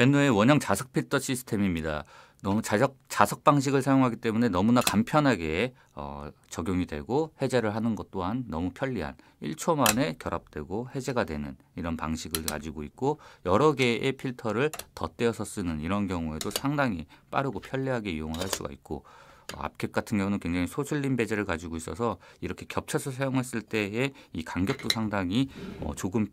벤노의 원형 자석 필터 시스템입니다. 너무 자석, 자석 방식을 사용하기 때문에 너무나 간편하게 어, 적용이 되고 해제를 하는 것 또한 너무 편리한 1초 만에 결합되고 해제가 되는 이런 방식을 가지고 있고 여러 개의 필터를 덧대어서 쓰는 이런 경우에도 상당히 빠르고 편리하게 이용할 을 수가 있고 어, 앞캡 같은 경우는 굉장히 소실림 베젤을 가지고 있어서 이렇게 겹쳐서 사용했을 때의 이 간격도 상당히 어, 조금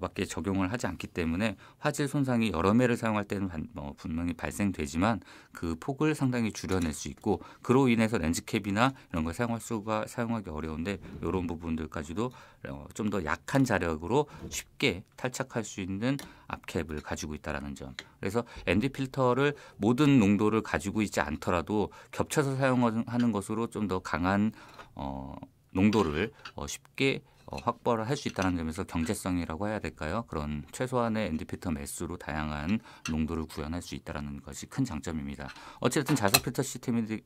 밖에 적용을 하지 않기 때문에 화질 손상이 여러 매를 사용할 때는 뭐 분명히 발생되지만 그 폭을 상당히 줄여낼 수 있고 그로 인해서 렌즈캡이나 이런 걸 사용할 수가 사용하기 어려운데 이런 부분들까지도 어, 좀더 약한 자력으로 쉽게 탈착할 수 있는 앞캡을 가지고 있다라는 점. 그래서 ND 필터를 모든 농도를 가지고 있지 않더라도 겹쳐서 사용하는 것으로 좀 더 강한 어, 농도를 어, 쉽게 어, 확보를 할 수 있다는 점에서 경제성이라고 해야 될까요? 그런 최소한의 엔드피터 매수로 다양한 농도를 구현할 수 있다는 것이 큰 장점입니다. 어쨌든 자석피터 시스템이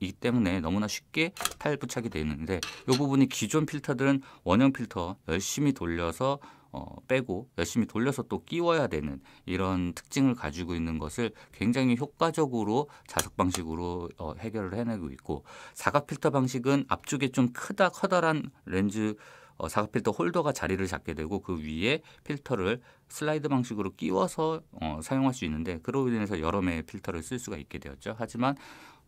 이 때문에 너무나 쉽게 타 부착이 되는데 이 부분이 기존 필터들은 원형 필터 열심히 돌려서 어, 빼고 열심히 돌려서 또 끼워야 되는 이런 특징을 가지고 있는 것을 굉장히 효과적으로 자석 방식으로 어, 해결을 해내고 있고 사각 필터 방식은 앞쪽에 좀 크다 커다란 렌즈 어, 사각 필터 홀더가 자리를 잡게 되고 그 위에 필터를 슬라이드 방식으로 끼워서 어, 사용할 수 있는데 그로 인해서 여러 매의 필터를 쓸 수가 있게 되었죠. 하지만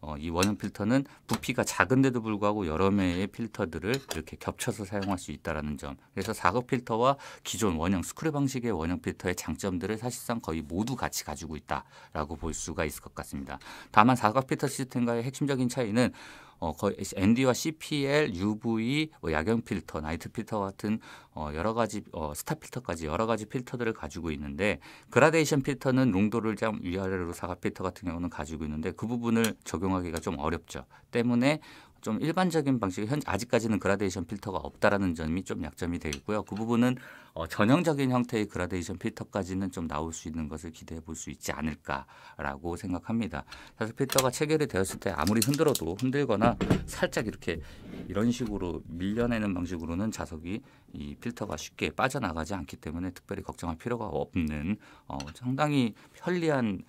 어, 이 원형 필터는 부피가 작은데도 불구하고 여러 매의 필터들을 이렇게 겹쳐서 사용할 수 있다는 점 그래서 4급 필터와 기존 원형 스크류 방식의 원형 필터의 장점들을 사실상 거의 모두 같이 가지고 있다라고 볼 수가 있을 것 같습니다. 다만 4급 필터 시스템과의 핵심적인 차이는 어, 거의 ND와 CPL, UV, 뭐 야경 필터, 나이트 필터 같은 어, 여러 가지 어, 스타 필터까지 여러 가지 필터들을 가지고 있는데 그라데이션 필터는 농도를 좀 위아래로 사각 필터 같은 경우는 가지고 있는데 그 부분을 적용하기가 좀 어렵죠. 때문에 좀 일반적인 방식이 현 아직까지는 그라데이션 필터가 없다라는 점이 좀 약점이 되어 있고요. 그 부분은 어, 전형적인 형태의 그라데이션 필터까지는 좀 나올 수 있는 것을 기대해 볼 수 있지 않을까라고 생각합니다. 사실 필터가 체결이 되었을 때 아무리 흔들어도 흔들거나 살짝 이렇게 이런 식으로 밀려내는 방식으로는 자석이 이 필터가 쉽게 빠져나가지 않기 때문에 특별히 걱정할 필요가 없는 어, 상당히 편리한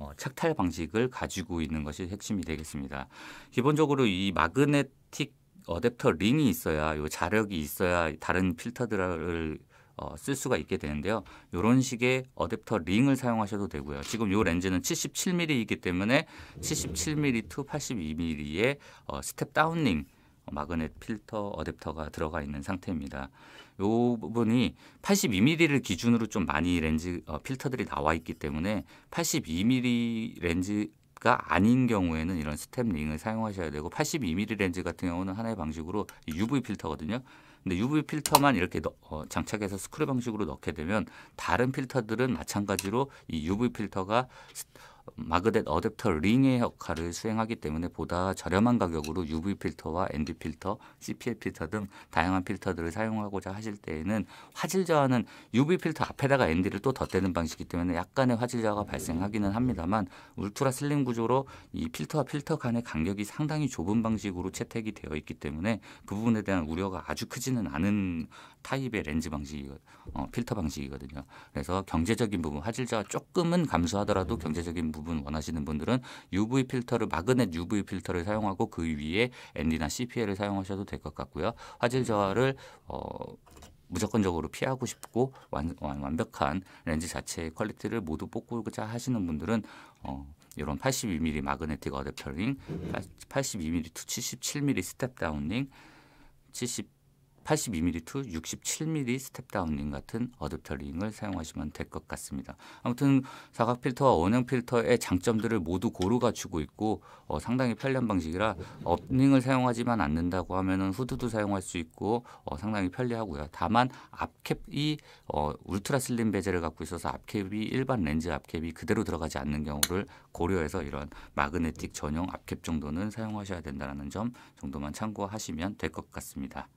어, 착탈 방식을 가지고 있는 것이 핵심이 되겠습니다. 기본적으로 이 마그네틱 어댑터 링이 있어야 요 자력이 있어야 다른 필터들을 어, 쓸 수가 있게 되는데요. 이런 식의 어댑터 링을 사용하셔도 되고요. 지금 이 렌즈는 77mm이기 때문에 77mm to 82mm의 어, 스텝 다운링 마그넷 필터 어댑터가 들어가 있는 상태입니다. 이 부분이 82mm를 기준으로 좀 많이 렌즈 어, 필터들이 나와 있기 때문에 82mm 렌즈 가 아닌 경우에는 이런 스텝 링을 사용하셔야 되고 82mm 렌즈 같은 경우는 하나의 방식으로 UV 필터거든요. 근데 UV 필터만 이렇게 넣, 어, 장착해서 스크류 방식으로 넣게 되면 다른 필터들은 마찬가지로 이 UV 필터가 마그넷 어댑터 링의 역할을 수행하기 때문에 보다 저렴한 가격으로 UV 필터와 ND 필터, CPL 필터 등 다양한 필터들을 사용하고자 하실 때에는 화질 저하는 UV 필터 앞에다가 ND를 또 덧대는 방식이기 때문에 약간의 화질 저하가 발생하기는 합니다만 울트라 슬림 구조로 이 필터와 필터 간의 간격이 상당히 좁은 방식으로 채택이 되어 있기 때문에 그 부분에 대한 우려가 아주 크지는 않은 타입의 렌즈 방식, 이 어, 필터 방식이거든요. 그래서 경제적인 부분, 화질 저하 조금은 감소하더라도 경제적인 부분 부분 원하시는 분들은 UV 필터를 마그넷 UV 필터를 사용하고 그 위에 ND나 CPL을 사용하셔도 될 것 같고요. 화질 저하를 어, 무조건적으로 피하고 싶고 완, 완벽한 렌즈 자체의 퀄리티를 모두 뽑고자 하시는 분들은 어, 이런 82mm 마그네틱 어댑터링, 82mm 투 77mm 스텝 다운링, 70 82mm 투 67mm 스텝다운링 같은 어댑터 링을 사용하시면 될 것 같습니다. 아무튼 사각 필터와 원형 필터의 장점들을 모두 고루 갖추고 있고 어, 상당히 편리한 방식이라 업닝을 사용하지만 않는다고 하면 후드도 사용할 수 있고 어, 상당히 편리하고요. 다만 앞캡이 어, 울트라 슬림 베젤을 갖고 있어서 앞캡이 일반 렌즈 앞캡이 그대로 들어가지 않는 경우를 고려해서 이런 마그네틱 전용 앞캡 정도는 사용하셔야 된다는 점 정도만 참고하시면 될 것 같습니다.